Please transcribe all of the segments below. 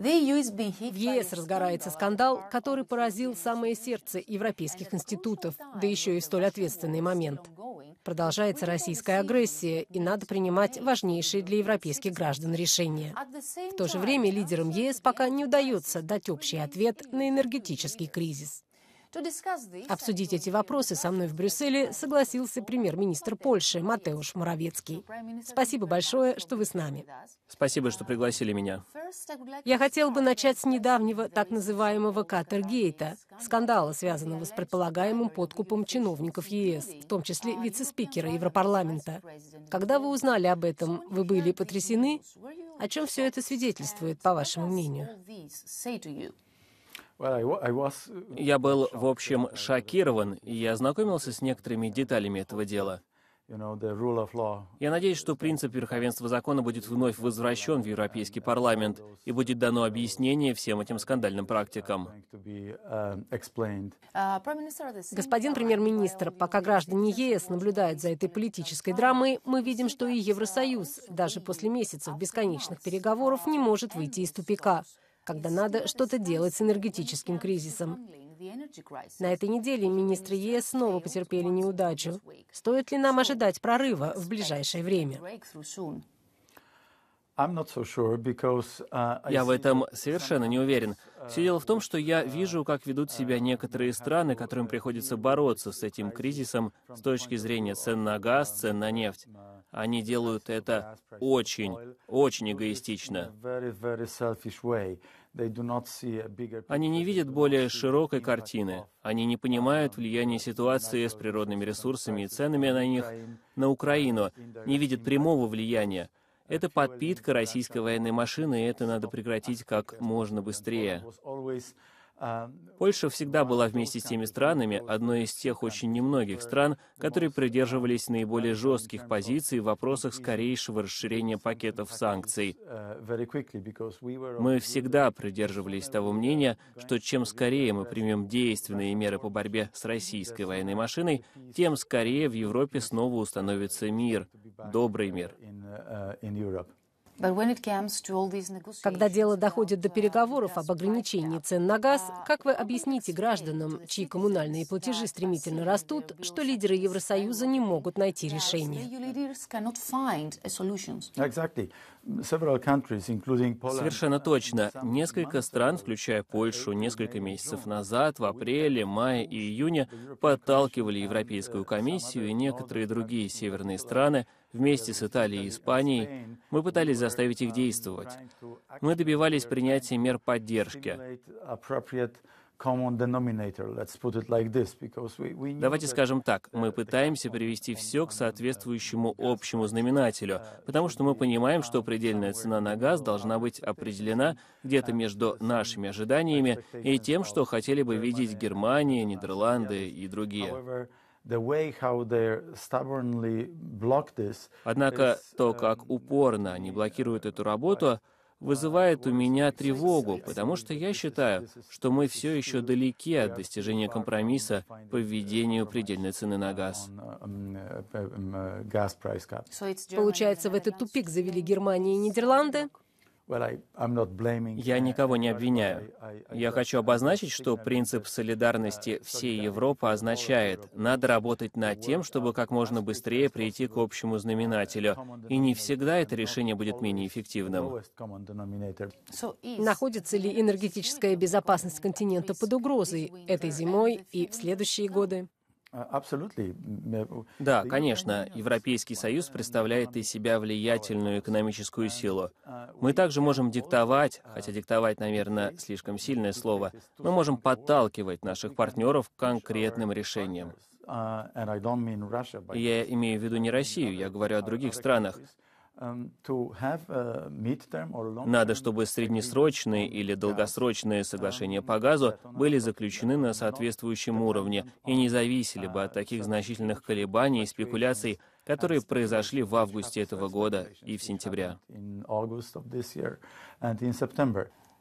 В ЕС e разгорается скандал, который поразил самое сердце европейских институтов, да еще и столь ответственный момент. Продолжается российская агрессия, и надо принимать важнейшие для европейских граждан решения. В то же время лидерам ЕС e пока не удается дать общий ответ на энергетический кризис. Обсудить эти вопросы со мной в Брюсселе согласился премьер-министр Польши Матеуш Моровецкий. Спасибо большое, что вы с нами. Спасибо, что пригласили меня. Я хотел бы начать с недавнего так называемого Катергейта, скандала, связанного с предполагаемым подкупом чиновников ЕС, в том числе вице-спикера Европарламента. Когда вы узнали об этом, вы были потрясены? О чем все это свидетельствует, по вашему мнению? Э, я был, в общем, uh, шокирован, и я ознакомился с некоторыми деталями этого дела. Я надеюсь, что принцип верховенства закона будет вновь возвращен в Европейский парламент и будет дано объяснение всем этим скандальным практикам. Uh, а, Господин премьер-министр, пока граждане ЕС наблюдают за этой политической драмой, мы видим, что и Евросоюз даже после месяцев бесконечных переговоров не может выйти из тупика когда надо что-то делать с энергетическим кризисом. На этой неделе министры ЕС снова потерпели неудачу. Стоит ли нам ожидать прорыва в ближайшее время? Uh, я в этом совершенно не уверен. Все дело в том, что я вижу, как ведут себя некоторые страны, которым приходится бороться с этим кризисом с точки зрения цен на газ, цен на нефть. Они делают это очень, очень эгоистично. Они не видят более широкой картины. Они не понимают влияние ситуации с природными ресурсами и ценами на них на Украину, не видят прямого влияния. Это подпитка российской военной машины, и это надо прекратить как можно быстрее. Польша всегда была вместе с теми странами, одной из тех очень немногих стран, которые придерживались наиболее жестких позиций в вопросах скорейшего расширения пакетов санкций. Мы всегда придерживались того мнения, что чем скорее мы примем действенные меры по борьбе с российской военной машиной, тем скорее в Европе снова установится мир, добрый мир. Когда дело доходит до uh, переговоров об ограничении цен на газ, uh, как вы объясните гражданам, чьи коммунальные uh, платежи стремительно растут, что лидеры Евросоюза не могут найти решение? Совершенно точно. Несколько стран, включая Польшу, несколько месяцев назад, в апреле, мае и июне, подталкивали Европейскую комиссию и некоторые другие северные страны – вместе с Италией и Испанией, мы пытались заставить их действовать. Мы добивались принятия мер поддержки. Давайте скажем так, мы пытаемся привести все к соответствующему общему знаменателю, потому что мы понимаем, что предельная цена на газ должна быть определена где-то между нашими ожиданиями и тем, что хотели бы видеть Германия, Нидерланды и другие. Однако то, uh, как упорно они блокируют эту работу, вызывает у меня тревогу, потому что я считаю, что мы все еще далеки от достижения компромисса по введению предельной цены на газ. Um, uh, um, uh, Получается, в этот тупик завели Германия и Нидерланды? Я никого не обвиняю. Я хочу обозначить, что принцип солидарности uh, всей Европы означает, надо работать над тем, чтобы как можно быстрее прийти к общему знаменателю. И не всегда это решение будет менее эффективным. Находится ли энергетическая безопасность континента под угрозой этой зимой и в следующие годы? А, э, да, конечно, Европейский Союз представляет из себя влиятельную экономическую силу. Мы также можем диктовать, хотя диктовать, наверное, слишком сильное слово, мы можем подталкивать наших партнеров к конкретным решениям. А, я имею в виду не Россию, я говорю о других странах. Um, Надо, чтобы среднесрочные или долгосрочные соглашения um, по газу были заключены на соответствующем уровне и не зависели бы от uh, таких значительных колебаний и спекуляций, которые произошли в августе этого года и в сентябре.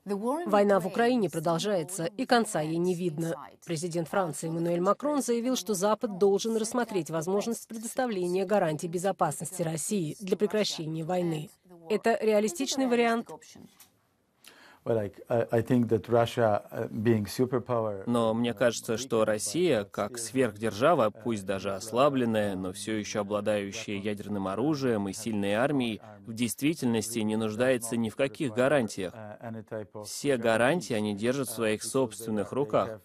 Война в Украине продолжается, и конца ей не видно. Президент Франции Эммануэль Макрон заявил, что Запад должен рассмотреть возможность предоставления гарантий безопасности России для прекращения войны. Это реалистичный вариант? Но мне кажется, что Россия, как сверхдержава, пусть даже ослабленная, но все еще обладающая ядерным оружием и сильной армией, в действительности не нуждается ни в каких гарантиях. Все гарантии они держат в своих собственных руках.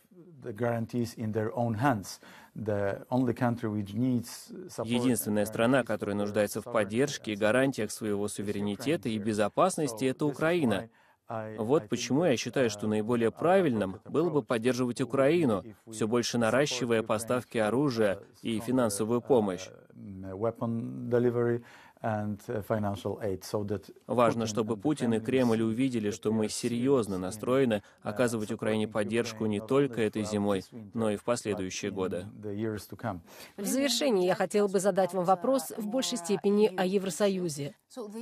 Единственная страна, которая нуждается в поддержке и гарантиях своего суверенитета и безопасности, это Украина. Вот почему я считаю, что uh, наиболее правильным было бы поддерживать Украину, все больше наращивая поставки оружия uh, и финансовую uh, помощь. Uh, Важно, чтобы Путин и Кремль увидели, что мы серьезно настроены оказывать Украине поддержку не только этой зимой, но и в последующие годы. В завершении я хотел бы задать вам вопрос в большей степени о Евросоюзе.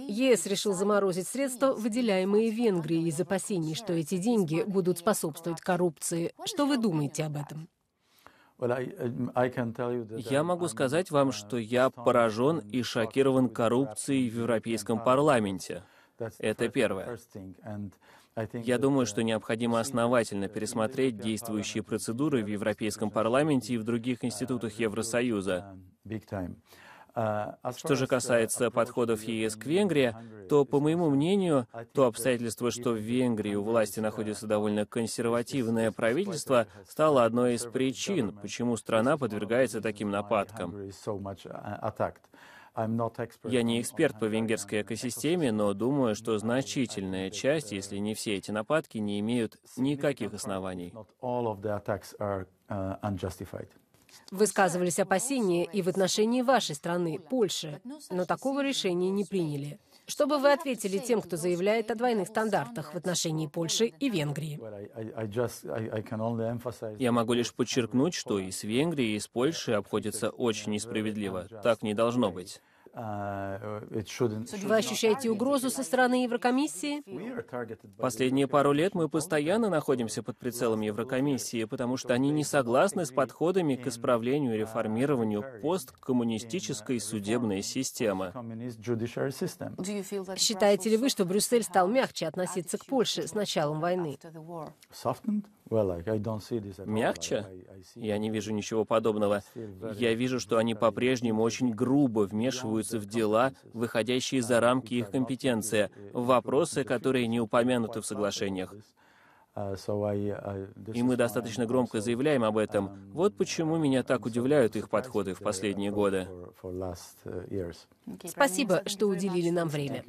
ЕС решил заморозить средства, выделяемые Венгрией из опасений, что эти деньги будут способствовать коррупции. Что вы думаете об этом? Я могу сказать вам, что я поражен и шокирован коррупцией в Европейском парламенте. Это первое. Я думаю, uh, что необходимо основательно uh, пересмотреть действующие процедуры в uh, Европейском парламенте и в других институтах Евросоюза. А, а что же касается подходов ЕС к Венгрии, то, по моему мнению, то обстоятельство, что в Венгрии у власти э, находится довольно консервативное правительство, стало э, одной из причин, почему страна подвергается таким нападкам. Э, Я не эксперт по венгерской экосистеме, но думаю, что значительная часть, если не все эти нападки, не имеют никаких оснований. Высказывались опасения и в отношении вашей страны, Польши, но такого решения не приняли. Что бы вы ответили тем, кто заявляет о двойных стандартах в отношении Польши и Венгрии? Я могу лишь подчеркнуть, что и с Венгрией, и с Польшей обходятся очень несправедливо. Так не должно быть. Вы э, ощущаете угрозу со стороны Еврокомиссии? Последние пару лет мы постоянно находимся под прицелом Еврокомиссии, потому что они не согласны с подходами к исправлению и реформированию посткоммунистической судебной системы. Считаете ли вы, что Брюссель стал мягче относиться к Польше с началом войны? мягче? Я не вижу ничего подобного. Я вижу, что они по-прежнему очень грубо вмешиваются в дела, выходящие за рамки их компетенции, eh, вопросы, которые не упомянуты в соглашениях. Uh, И мы достаточно громко заявляем об этом. Um, вот почему меня так удивляют их подходы в последние годы. Uh, Спасибо, что уделили нам время.